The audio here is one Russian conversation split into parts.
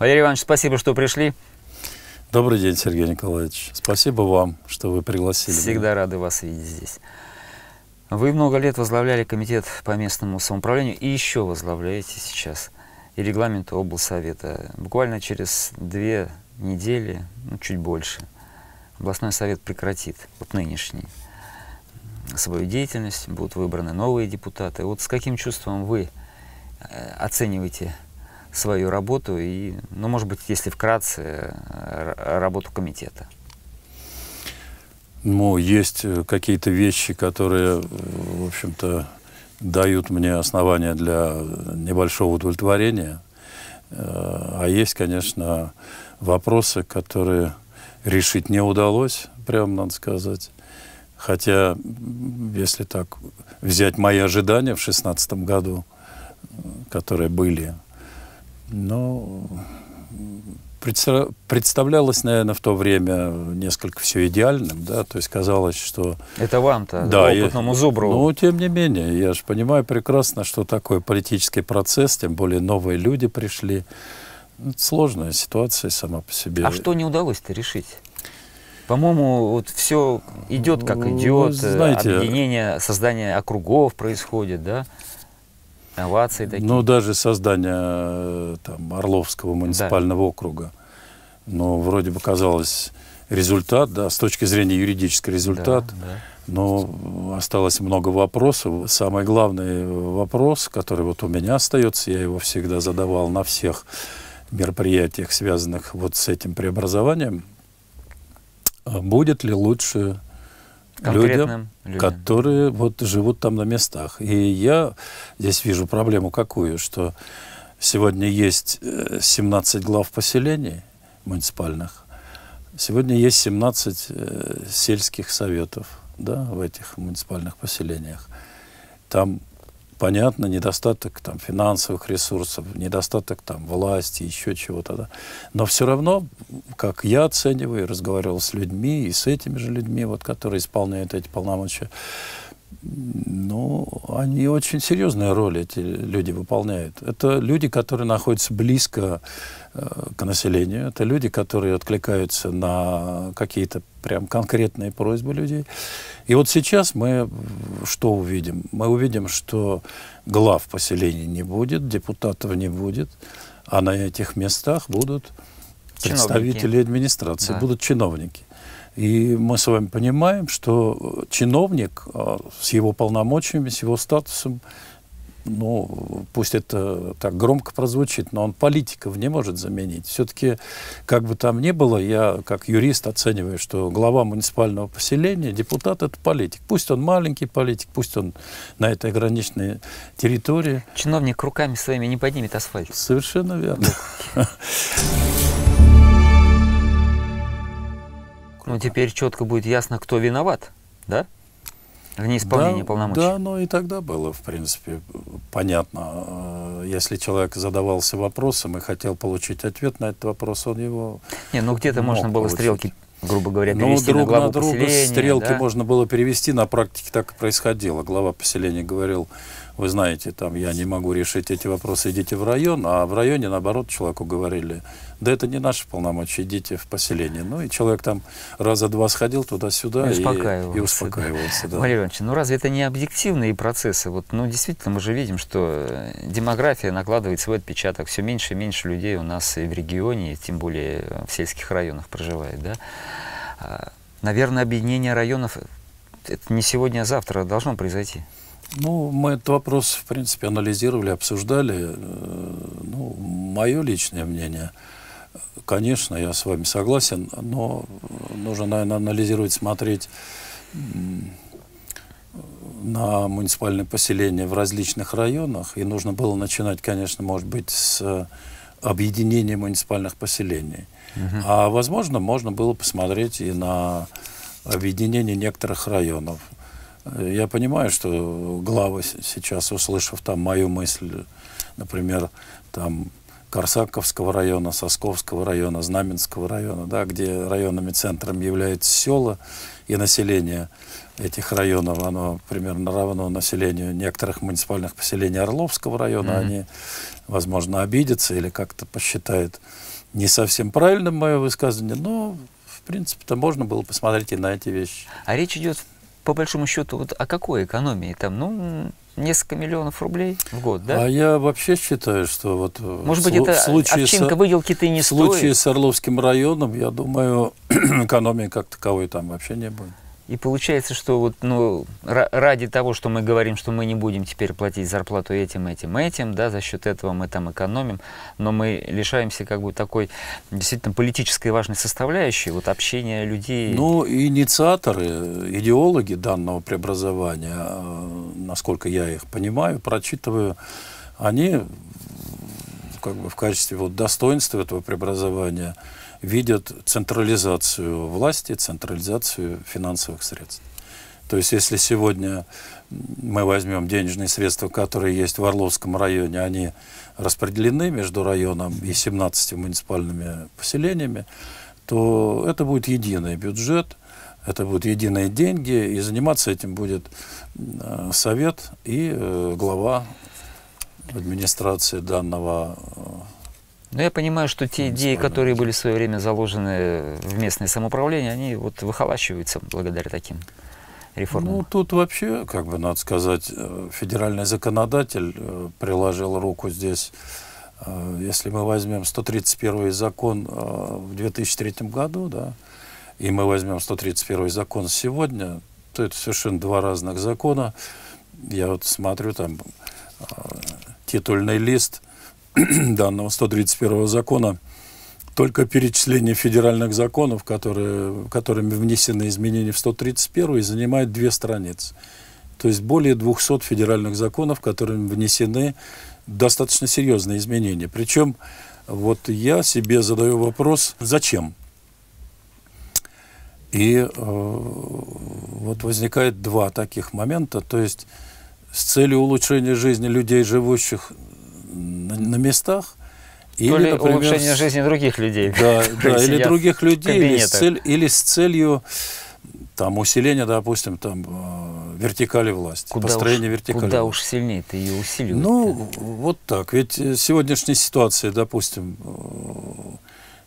Валерий Иванович, спасибо, что пришли. Добрый день, Сергей Николаевич. Спасибо вам, что вы пригласили. Всегда меня. рады вас видеть здесь. Вы много лет возглавляли комитет по местному самоуправлению и еще возглавляете сейчас и регламент облсовета. Буквально через две недели, ну, чуть больше, областной совет прекратит, вот нынешний, свою деятельность, будут выбраны новые депутаты. Вот с каким чувством вы э, оцениваете свою работу и, ну, может быть, если вкратце, работу комитета? Ну, есть э, какие-то вещи, которые, э, в общем-то, дают мне основания для небольшого удовлетворения. Э, а есть, конечно, вопросы, которые решить не удалось, прямо надо сказать. Хотя, если так взять мои ожидания в 2016 году, которые были, но представлялось, наверное, в то время несколько все идеальным, да, то есть казалось, что... Это вам-то, да, опытному я, зубру. Ну, тем не менее, я же понимаю прекрасно, что такой политический процесс, тем более новые люди пришли. Ну, это сложная ситуация сама по себе. А что не удалось-то решить? По-моему, вот все идет как ну, идет, Знаете, объединение, создание округов происходит, да? Овации такие. Ну, даже создание э, там, Орловского муниципального да. округа. Но вроде бы казалось результат, да, с точки зрения юридического результат, да, да. но осталось много вопросов. Самый главный вопрос, который вот у меня остается, я его всегда задавал на всех мероприятиях, связанных вот с этим преобразованием, будет ли лучше людям, людям, которые вот живут там на местах. И я здесь вижу проблему какую, что сегодня есть 17 э, глав поселений муниципальных, сегодня есть 17 э, сельских советов да, в этих муниципальных поселениях. Там понятно, недостаток там, финансовых ресурсов, недостаток там, власти, еще чего-то. Да. Но все равно, как я оцениваю, и разговаривал с людьми и с этими же людьми, вот, которые исполняют эти полномочия, ну, они очень серьезную роль эти люди выполняют. Это люди, которые находятся близко э, к населению, это люди, которые откликаются на какие-то прям конкретные просьбы людей. И вот сейчас мы что увидим? Мы увидим, что глав поселения не будет, депутатов не будет, а на этих местах будут чиновники. представители администрации, да. будут чиновники. И мы с вами понимаем, что э, чиновник э, с его полномочиями, с его статусом, ну, пусть это так громко прозвучит, но он политиков не может заменить. Все-таки, как бы там ни было, я как юрист оцениваю, что глава муниципального поселения, депутат – это политик. Пусть он маленький политик, пусть он на этой ограниченной территории. Чиновник руками своими не поднимет асфальт. Совершенно верно. Круто. Ну, теперь четко будет ясно, кто виноват, да? В неисполнении да, полномочий. Да, но ну и тогда было, в принципе, понятно. Э, если человек задавался вопросом и хотел получить ответ на этот вопрос, он его Не, ну где-то можно было получить. стрелки грубо говоря, ну, перевести ну, друг на главу на друга поселения, стрелки да? можно было перевести, на практике так и происходило. Глава поселения говорил, вы знаете, там, я не могу решить эти вопросы, идите в район, а в районе, наоборот, человеку говорили, да это не наши полномочия, идите в поселение. Ну, и человек там раза два сходил туда-сюда и, и успокаивался. И да. Валерий Иванович, ну разве это не объективные процессы? Вот, ну, действительно, мы же видим, что э, демография накладывает свой отпечаток. Все меньше и меньше людей у нас и в регионе, и тем более э, в сельских районах проживает, да? А, наверное, объединение районов это не сегодня, а завтра должно произойти. Ну, мы этот вопрос, в принципе, анализировали, обсуждали. Э, ну, мое личное мнение, конечно, я с вами согласен, но нужно, наверное, анализировать, смотреть на муниципальные поселения в различных районах. И нужно было начинать, конечно, может быть, с объединения муниципальных поселений. Угу. А, возможно, можно было посмотреть и на объединение некоторых районов. Я понимаю, что главы сейчас, услышав там мою мысль, например, там Корсаковского района, Сосковского района, Знаменского района, да, где районными центрами являются села, и население этих районов, оно примерно равно населению некоторых муниципальных поселений Орловского района, mm-hmm. они, возможно, обидятся или как-то посчитают не совсем правильным мое высказывание, но, в принципе-то, можно было посмотреть и на эти вещи. А речь идет, по большому счету, вот о какой экономии там? Ну, несколько миллионов рублей в год, да? А я вообще считаю, что вот э, Может быть, это в случае с, выделки-то не В случае стоит. с Орловским районом, я думаю, экономии как таковой там вообще не будет. И получается, что вот, ну, ради того, что мы говорим, что мы не будем теперь платить зарплату этим, этим, этим, да, за счет этого мы там экономим, но мы лишаемся как бы такой действительно политической важной составляющей, вот общения людей. Ну, инициаторы, идеологи данного преобразования, э, насколько я их понимаю, прочитываю, они как бы в качестве вот достоинства этого преобразования – видят централизацию власти, централизацию финансовых средств. То есть если сегодня мы возьмем денежные средства, которые есть в Орловском районе, они распределены между районом и 17 муниципальными поселениями, то это будет единый бюджет, это будут единые деньги, и заниматься этим будет э, совет и э, глава администрации данного э, но ну, я понимаю, что те идеи, которые были в свое время заложены в местное самоуправление, они вот выхолачиваются благодаря таким реформам. Ну, тут вообще, как бы надо сказать, э, федеральный законодатель э, приложил руку здесь. Э, если мы возьмем 131 закон в 2003 году, да, и мы возьмем 131 закон сегодня, то это совершенно два разных закона. Я вот смотрю там титульный лист – данного 131 закона только перечисление федеральных законов, которые, которыми внесены изменения в 131, занимает две страницы. То есть более 200 федеральных законов, которыми внесены достаточно серьезные изменения. Причем вот я себе задаю вопрос, зачем? И э, вот возникает два таких момента. То есть с целью улучшения жизни людей, живущих на, на местах. Или, или например, улучшение жизни других людей. Да, да или других людей, или с, цель, или с целью там усиления, допустим, там э, вертикали власти, куда построение уж, вертикали. Куда уж сильнее ты ее усиливаешь. Ну, да. вот так. Ведь э, сегодняшняя ситуация, допустим, э,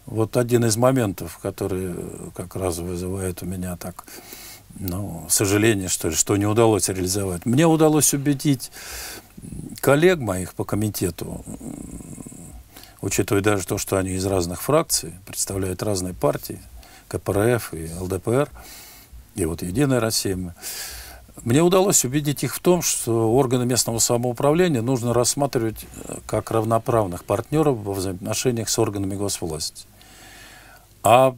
вот один из моментов, который как раз вызывает у меня так, ну, сожаление, что ли, что не удалось реализовать. Мне удалось убедить коллег моих по комитету, учитывая даже то, что они из разных фракций, представляют разные партии, КПРФ и ЛДПР, и вот «Единая Россия», мне удалось убедить их в том, что органы местного самоуправления нужно рассматривать э, как равноправных партнеров во взаимоотношениях с органами госвласти. А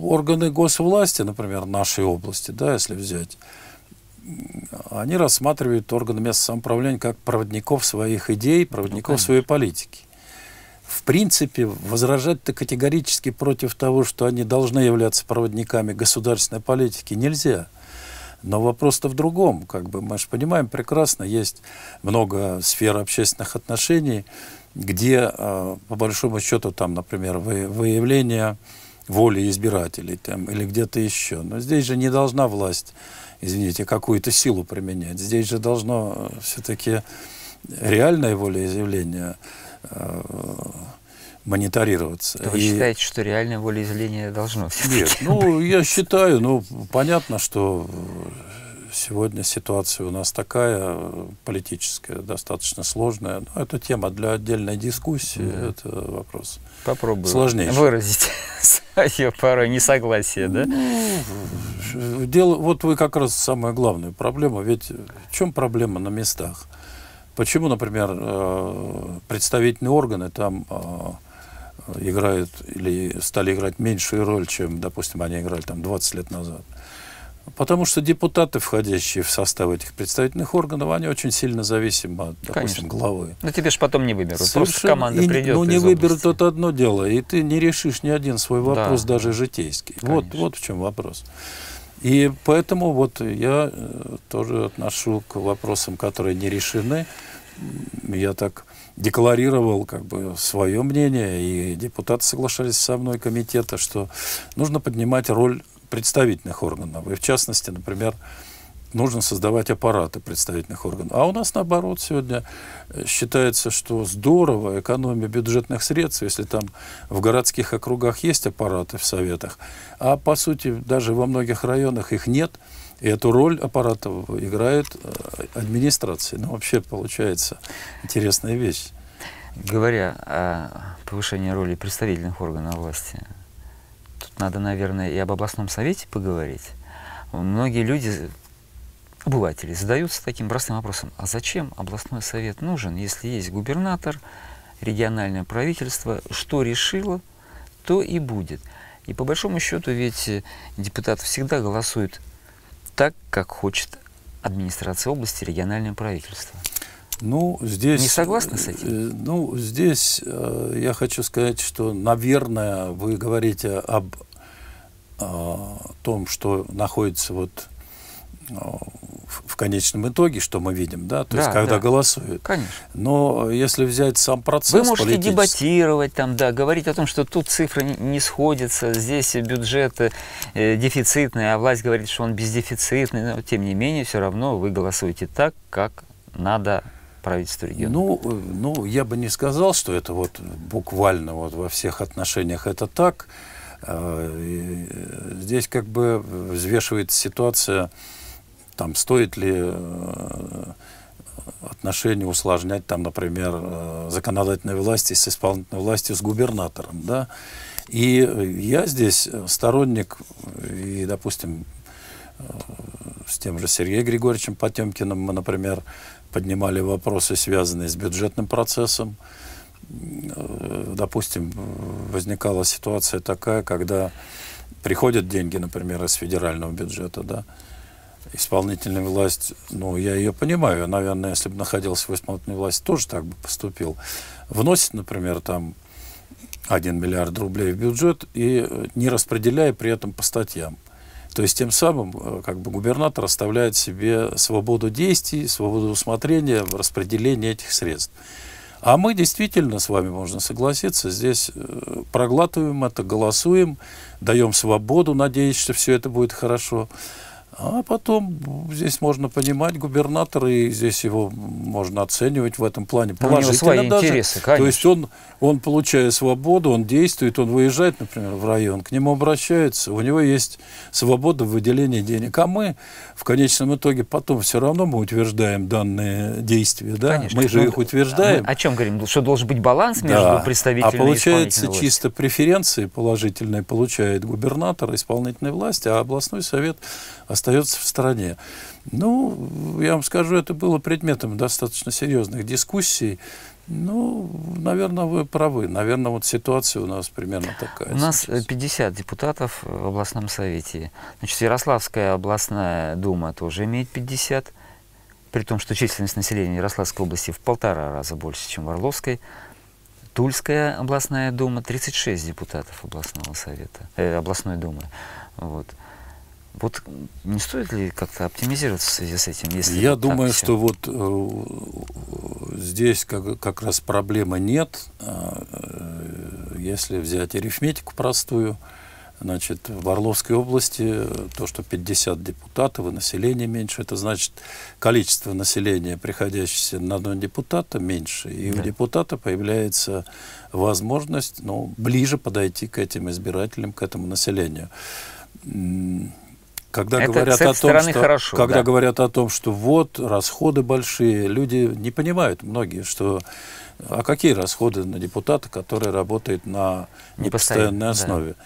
органы госвласти, например, нашей области, да, если взять, они рассматривают органы местного самоуправления как проводников своих идей, проводников ну, своей политики. В принципе, возражать-то категорически против того, что они должны являться проводниками государственной политики, нельзя. Но вопрос-то в другом. Как бы мы же понимаем прекрасно, есть много сфер общественных отношений, где, а, по большому счету, там, например, выявление воли избирателей там, или где-то еще. Но здесь же не должна власть, извините, какую-то силу применять. Здесь же должно э, все-таки реальное волеизъявление э, мониторироваться. То вы и... считаете, что реальное волеизъявление должно Нет, ну, я считаю, ну, понятно, что э, сегодня ситуация у нас такая политическая, достаточно сложная. Но это тема для отдельной дискуссии, да. это вопрос. Попробую сложнейший. выразить свое порой несогласие, да? Ну, дело, вот вы как раз самая главная проблема. Ведь в чем проблема на местах? Почему, например, э, представительные органы там э, играют или стали играть меньшую роль, чем, допустим, они играли там 20 лет назад? Потому что депутаты, входящие в состав этих представительных органов, они очень сильно зависимы от, допустим, Конечно. главы. Но тебе же потом не выберут, Совершенно. просто команда и, придет Ну, не выберут, это одно дело, и ты не решишь ни один свой вопрос, да. даже житейский. Вот, вот в чем вопрос. И поэтому вот я э, тоже отношу к вопросам, которые не решены. Я так декларировал как бы свое мнение, и депутаты соглашались со мной комитета, что нужно поднимать роль представительных органов. И в частности, например, нужно создавать аппараты представительных органов. А у нас, наоборот, сегодня э, считается, что здорово экономия бюджетных средств, если там в городских округах есть аппараты в советах, а, по сути, даже во многих районах их нет, и эту роль аппарата играют э, администрации. Ну, вообще, получается, интересная вещь. Говоря о повышении роли представительных органов власти, надо, наверное, и об областном совете поговорить. Многие люди, обыватели, задаются таким простым вопросом, а зачем областной совет нужен, если есть губернатор, региональное правительство, что решило, то и будет. И по большому счету ведь э, депутат всегда голосует так, как хочет администрация области, региональное правительство. Ну, здесь... Не согласны с этим? Э, ну, здесь э, я хочу сказать, что, наверное, вы говорите об э, том, что находится вот э, в конечном итоге, что мы видим, да, то да, есть когда да. голосуют. Конечно. Но если взять сам процесс Вы можете политический... дебатировать там, да, говорить о том, что тут цифры не сходятся, здесь бюджет э, дефицитный, а власть говорит, что он бездефицитный, но тем не менее все равно вы голосуете так, как надо правительства региона? Ну, э, ну, я бы не сказал, что это вот буквально вот во всех отношениях это так. Э, э, здесь как бы взвешивается ситуация, там, стоит ли отношения усложнять, там, например, законодательной власти с исполнительной властью, с губернатором, да. И я здесь сторонник, и, допустим, с тем же Сергеем Григорьевичем Потемкиным мы, например, поднимали вопросы, связанные с бюджетным процессом. Э, допустим, возникала ситуация такая, когда приходят деньги, например, из федерального бюджета, да, исполнительная власть, ну, я ее понимаю, я, наверное, если бы находился в исполнительной власти, тоже так бы поступил, вносит, например, там 1 миллиард рублей в бюджет и не распределяя при этом по статьям. То есть тем самым э, как бы губернатор оставляет себе свободу действий, свободу усмотрения в распределении этих средств. А мы действительно, с вами можно согласиться, здесь э, проглатываем это, голосуем, даем свободу, надеясь, что все это будет хорошо. А потом здесь можно понимать губернатора, и здесь его можно оценивать в этом плане положительно ну, У него свои даже. интересы, конечно. То есть он, он, получая свободу, он действует, он выезжает, например, в район, к нему обращаются, у него есть свобода в выделении денег. А мы в конечном итоге потом все равно мы утверждаем данные действия, да? Конечно. Мы же их ну, утверждаем. Мы о чем говорим? Что должен быть баланс между да. А представителями А получается чисто преференции положительные получает губернатор исполнительной власти, а областной совет остается остается в стране. Ну, я вам скажу, это было предметом достаточно серьезных дискуссий. Ну, наверное, вы правы. Наверное, вот ситуация у нас примерно такая. У нас 50 э, депутатов в областном совете. Значит, Ярославская областная дума тоже имеет 50, при том, что численность населения Ярославской области в полтора раза больше, чем в Орловской. Тульская областная дума, 36 депутатов областного совета, э, областной думы. Вот. Вот не стоит ли как-то оптимизироваться в связи с этим? Если Я вот думаю, все? что вот э, здесь как, как раз проблема нет. А, э, если взять арифметику простую, значит, в Орловской области э, то, что 50 депутатов и население меньше, это значит количество населения, приходящееся на одного депутата, меньше. И да. у депутата появляется возможность ну, ближе подойти к этим избирателям, к этому населению. Когда это, говорят о том, что, хорошо, когда да. говорят о том, что вот расходы большие, люди не понимают многие, что а какие расходы на депутата, который работает на непостоянной основе? Да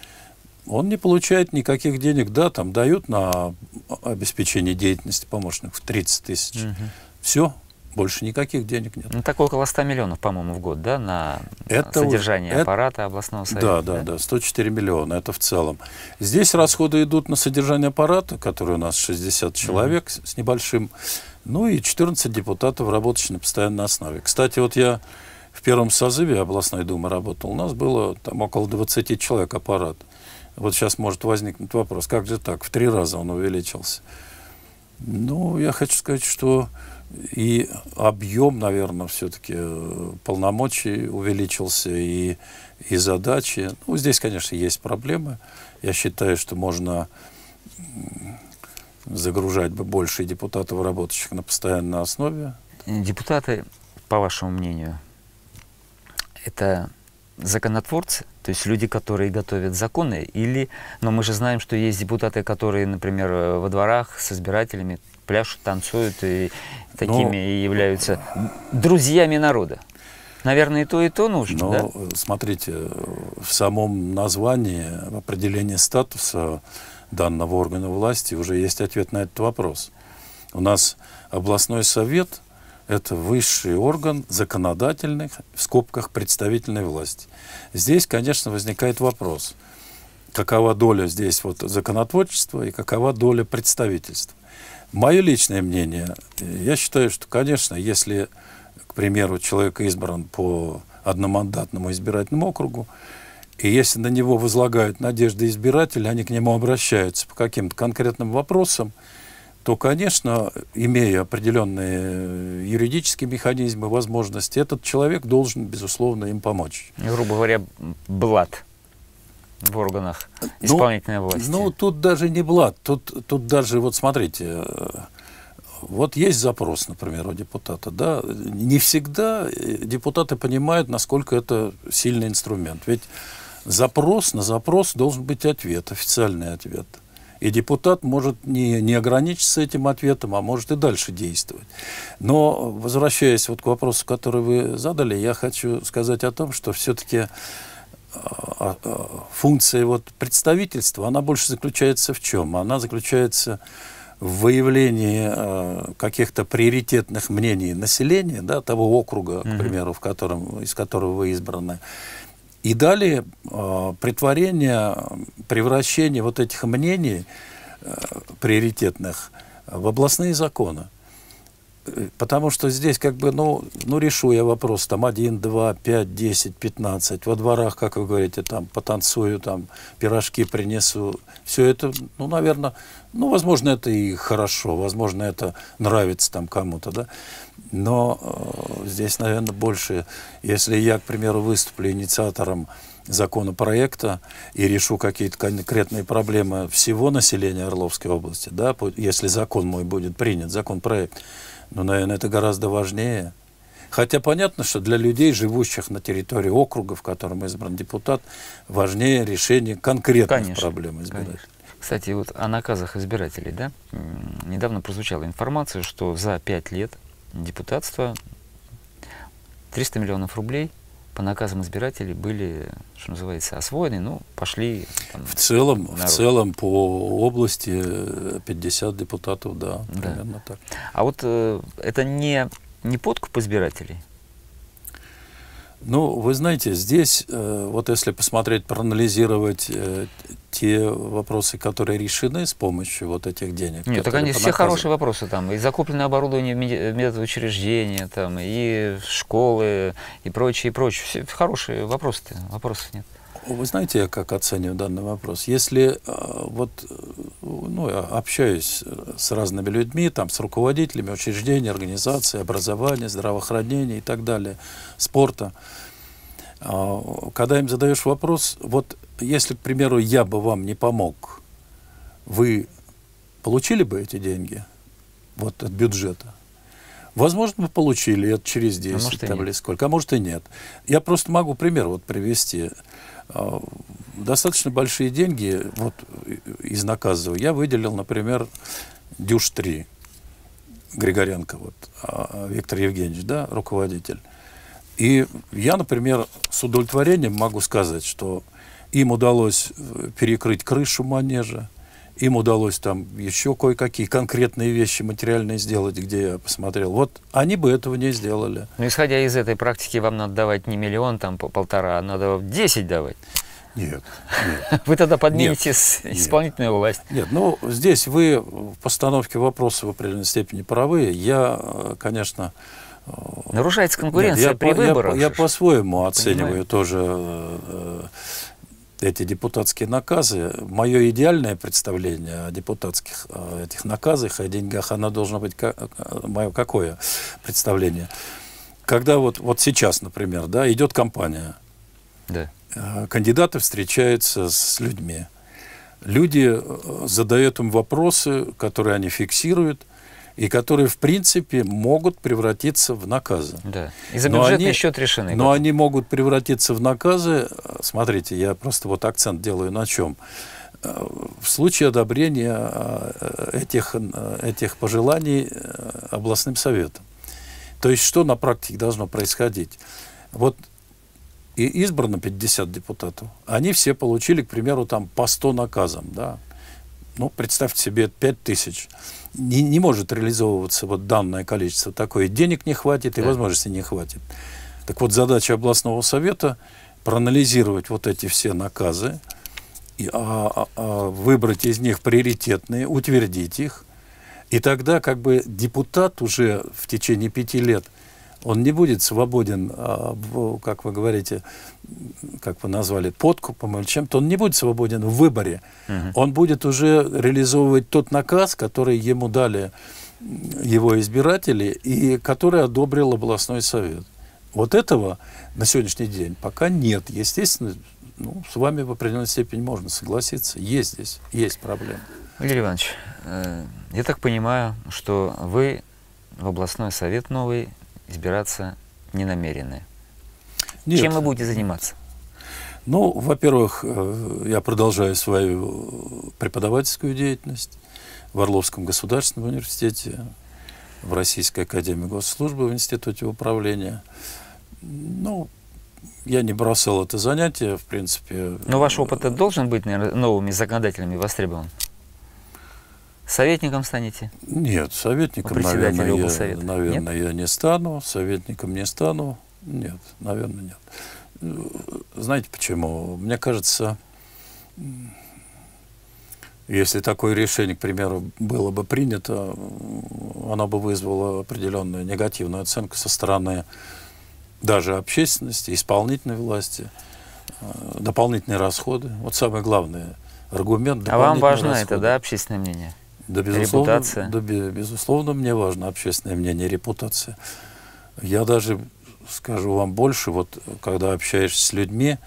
он не получает никаких денег. Да, там дают на обеспечение деятельности помощников 30 тысяч. Угу. Все, больше никаких денег нет. Ну, так около 100 миллионов, по-моему, в год, да, на это содержание уже, аппарата это, областного совета? Да, да, да, да, 104 миллиона, это в целом. Здесь расходы идут на содержание аппарата, который у нас 60 человек mm -hmm. с небольшим, ну и 14 депутатов, работающих на постоянной основе. Кстати, вот я в первом созыве областной думы работал, у нас было там около 20 человек аппарат. Вот сейчас может возникнуть вопрос, как же так, в три раза он увеличился. Ну, я хочу сказать, что и объем, наверное, все-таки э, полномочий увеличился, и, и задачи. Ну, здесь, конечно, есть проблемы. Я считаю, что можно загружать бы больше депутатов, работающих на постоянной основе. Депутаты, по вашему мнению, это законотворцы, то есть люди, которые готовят законы, или, но мы же знаем, что есть депутаты, которые, например, э, во дворах с избирателями пляшут, танцуют и такими ну, и являются друзьями народа. Наверное, и то, и то нужно, Но, ну, да? смотрите, в самом названии определение статуса данного органа власти уже есть ответ на этот вопрос. У нас областной совет – это высший орган законодательной, в скобках, представительной власти. Здесь, конечно, возникает вопрос, какова доля здесь вот законотворчества и какова доля представительства. Мое личное мнение, я считаю, что, конечно, если, к примеру, человек избран по одномандатному избирательному округу, и если на него возлагают надежды избирателя, они к нему обращаются по каким-то конкретным вопросам, то, конечно, имея определенные юридические механизмы, возможности, этот человек должен, безусловно, им помочь. Грубо говоря, блат в органах ну, исполнительной ну, власти? Ну, тут даже не блат, тут, тут даже, вот смотрите, э, вот есть запрос, например, у депутата, да, не всегда э, депутаты понимают, насколько это сильный инструмент. Ведь запрос на запрос должен быть ответ, официальный ответ. И депутат может не, не ограничиться этим ответом, а может и дальше действовать. Но, возвращаясь вот к вопросу, который вы задали, я хочу сказать о том, что все-таки а, а, функция вот представительства, она больше заключается в чем? Она заключается в выявлении а, каких-то приоритетных мнений населения, да, того округа, к примеру, в котором, из которого вы избраны. И далее притворение, превращение вот этих мнений приоритетных в областные законы потому что здесь как бы, ну, ну, решу я вопрос, там, один два пять десять пятнадцать во дворах, как вы говорите, там, потанцую, там, пирожки принесу, все это, ну, наверное, ну, возможно, это и хорошо, возможно, это нравится там кому-то, да, но э, здесь, наверное, больше, если я, к примеру, выступлю инициатором законопроекта и решу какие-то конкретные проблемы всего населения Орловской области, да, если закон мой будет принят, закон проект, но, наверное, это гораздо важнее. Хотя понятно, что для людей, живущих на территории округа, в котором избран депутат, важнее решение конкретных конечно, проблем избирателей. Конечно. Кстати, вот о наказах избирателей, да? Недавно прозвучала информация, что за пять лет депутатства 300 миллионов рублей – по наказам избирателей были, что называется, освоены, ну, пошли. Там, в целом, в целом по области 50 э, депутатов, да, да. примерно так. А вот э, это не, не подкуп избирателей? Ну, вы знаете, здесь, э, вот если посмотреть, проанализировать э, те вопросы, которые решены с помощью вот этих денег. Нет, так они все хорошие вопросы там. И закупленное оборудование в медучреждения, там, и школы, и прочее, и прочее. Все хорошие вопросы-то, вопросов нет. Вы знаете, я как оцениваю данный вопрос? Если а, вот, ну, я общаюсь с разными людьми, там, с руководителями учреждений, организаций, образования, здравоохранения и так далее, спорта, а, когда им задаешь вопрос, вот если, к примеру, я бы вам не помог, вы получили бы эти деньги вот, от бюджета? Возможно, мы получили это через 10 а может, там, или сколько, а может и нет. Я просто могу пример вот привести. А, достаточно большие деньги вот, из наказу я выделил, например, Дюш-3 Григоренко, вот, а, Виктор Евгеньевич, да, руководитель. И я, например, с удовлетворением могу сказать, что им удалось э, перекрыть крышу манежа, им удалось там еще кое-какие конкретные вещи материальные сделать, где я посмотрел. Вот они бы этого не сделали. Но ну, исходя из этой практики, вам надо давать не миллион, там по полтора, а надо 10 давать. Нет, нет. Вы тогда поднимете исполнительную власть. Нет, ну здесь вы в постановке вопроса в определенной степени правы. Я, э, конечно... Э, Нарушается конкуренция нет, я, при я, выборах. Я, я по-своему оцениваю Понимаю. тоже э, эти депутатские наказы. Мое идеальное представление о депутатских о этих наказах, о деньгах, оно должно быть как, э, мое какое представление? Когда вот, вот сейчас, например, да, идет кампания, да. Э, кандидаты встречаются с людьми, люди э, задают им вопросы, которые они фиксируют, и которые, в принципе, могут превратиться в наказы. Да. И за бюджетный они, счет решены. Но они могут превратиться в наказы. Смотрите, я просто вот акцент делаю на чем. Э, в случае одобрения э, этих, э, этих пожеланий областным советом. То есть что на практике должно происходить? Вот и избрано 50 депутатов. Они все получили, к примеру, там по 100 наказам, да, ну, представьте себе, 5 тысяч. Не, не может реализовываться вот данное количество такое. Денег не хватит и да. возможностей не хватит. Так вот, задача областного совета проанализировать вот эти все наказы, и, а, а, а, выбрать из них приоритетные, утвердить их. И тогда как бы депутат уже в течение пяти лет – он не будет свободен, а, как вы говорите, как вы назвали, подкупом или чем-то, он не будет свободен в выборе. Угу. Он будет уже реализовывать тот наказ, который ему дали его избиратели и который одобрил областной совет. Вот этого на сегодняшний день пока нет. Естественно, ну, с вами в определенной степени можно согласиться. Есть здесь, есть проблемы. Валерий Иванович, э, я так понимаю, что вы в областной совет новый избираться не намерены. Нет. Чем вы будете заниматься? Ну, во-первых, э, я продолжаю свою преподавательскую деятельность в Орловском государственном университете, в Российской академии госслужбы, в Институте управления. Ну, я не бросал это занятие, в принципе. Но ваш опыт должен быть, наверное, новыми законодателями востребован? Советником станете? Нет, советником, наверное, я, наверное нет? я не стану. Советником не стану. Нет, наверное, нет. Знаете почему? Мне кажется, если такое решение, к примеру, было бы принято, оно бы вызвало определенную негативную оценку со стороны даже общественности, исполнительной власти, э, дополнительные расходы. Вот самое главное – аргумент. А вам важно расходы. это, да, общественное мнение? Да, безусловно, репутация. Да, безусловно, мне важно общественное мнение, репутация. Я даже скажу вам больше, вот когда общаешься с людьми,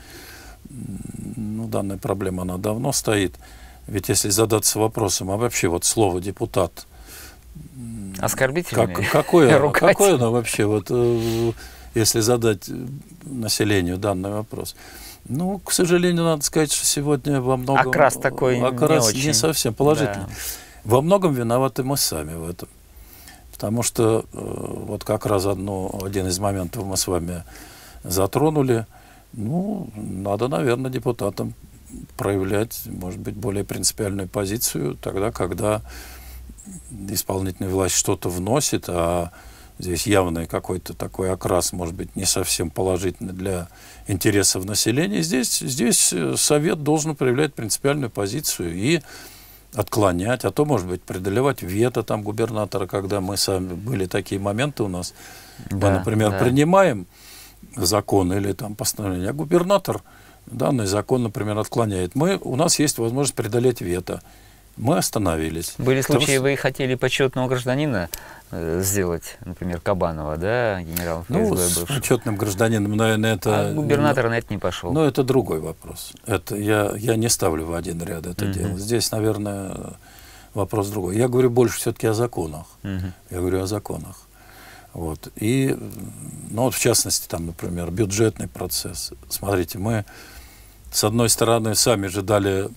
ну, данная проблема, она давно стоит. Ведь если задаться вопросом, а вообще вот слово «депутат», Оскорбительное? Как, какое, какое оно вообще, вот, э, если задать э, населению данный вопрос? Ну, к сожалению, надо сказать, что сегодня во многом... Окрас такой э, окрас не, не совсем положительный. Да. Во многом виноваты мы сами в этом. Потому что э, вот как раз одно, один из моментов мы с вами затронули. Ну, надо, наверное, депутатам проявлять, может быть, более принципиальную позицию тогда, когда исполнительная власть что-то вносит, а здесь явный какой-то такой окрас, может быть, не совсем положительный для интересов населения. Здесь, здесь э, совет должен проявлять принципиальную позицию и отклонять, а то, может быть, преодолевать вето там губернатора, когда мы сами были такие моменты у нас. Да, мы, например, да. принимаем закон или там постановление, а губернатор данный закон, например, отклоняет. Мы, у нас есть возможность преодолеть вето мы остановились. Были случаи, Потому... вы хотели почетного гражданина э, сделать, например, Кабанова, да, генерал ФСБ ну, бывшего. с почетным гражданином, наверное, это... А губернатор на это не пошел. Ну, это другой вопрос. Это я, я не ставлю в один ряд это uh -huh. дело. Здесь, наверное, вопрос другой. Я говорю больше все-таки о законах. Uh -huh. Я говорю о законах. Вот. И, ну, вот в частности, там, например, бюджетный процесс. Смотрите, мы, с одной стороны, сами же дали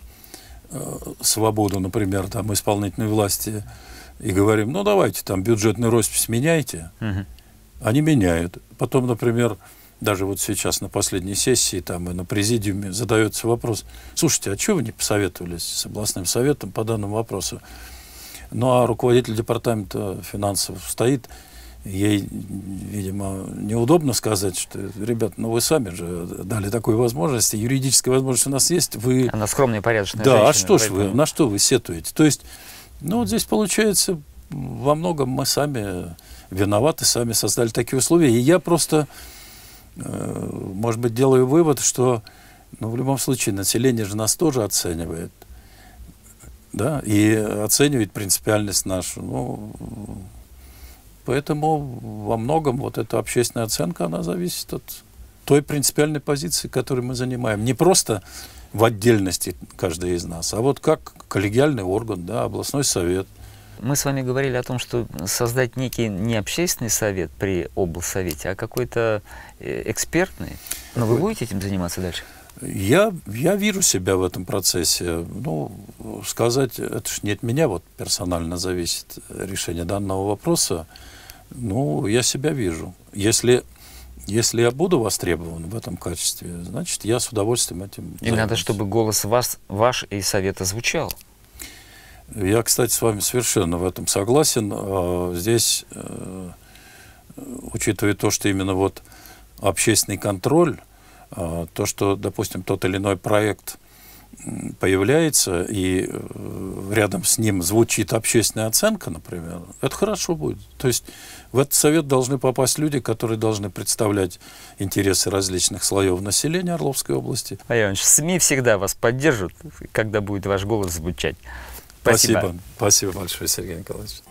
Э, свободу, например, там, исполнительной власти и говорим, ну, давайте там бюджетную роспись меняйте. Угу. Они меняют. Потом, например, даже вот сейчас на последней сессии там и на президиуме задается вопрос, слушайте, а чего вы не посоветовались с областным советом по данному вопросу? Ну, а руководитель департамента финансов стоит ей, видимо, неудобно сказать, что, ребят, ну вы сами же дали такую возможность, юридическая возможность у нас есть, вы... Она скромная и порядочная Да, а женщина, а что ж вы, на что вы сетуете? То есть, ну вот здесь получается, во многом мы сами виноваты, сами создали такие условия, и я просто, э, может быть, делаю вывод, что, ну, в любом случае, население же нас тоже оценивает, да, и оценивает принципиальность нашу, ну, Поэтому во многом вот эта общественная оценка, она зависит от той принципиальной позиции, которую мы занимаем. Не просто в отдельности каждый из нас, а вот как коллегиальный орган, да, областной совет. Мы с вами говорили о том, что создать некий не общественный совет при облсовете, а какой-то э, экспертный. Но вы будете этим заниматься дальше? Я, я вижу себя в этом процессе. Ну, сказать, это же не от меня вот персонально зависит решение данного вопроса. Ну, я себя вижу. Если если я буду востребован в этом качестве, значит, я с удовольствием этим И надо, чтобы голос вас, ваш и совета звучал. Я, кстати, с вами совершенно в этом согласен. А, здесь, э, учитывая то, что именно вот общественный контроль, а, то, что, допустим, тот или иной проект – появляется, и э, рядом с ним звучит общественная оценка, например, это хорошо будет. То есть в этот совет должны попасть люди, которые должны представлять интересы различных слоев населения Орловской области. А Иванович, СМИ всегда вас поддержат, когда будет ваш голос звучать. Спасибо. Спасибо, Спасибо большое, Сергей Николаевич.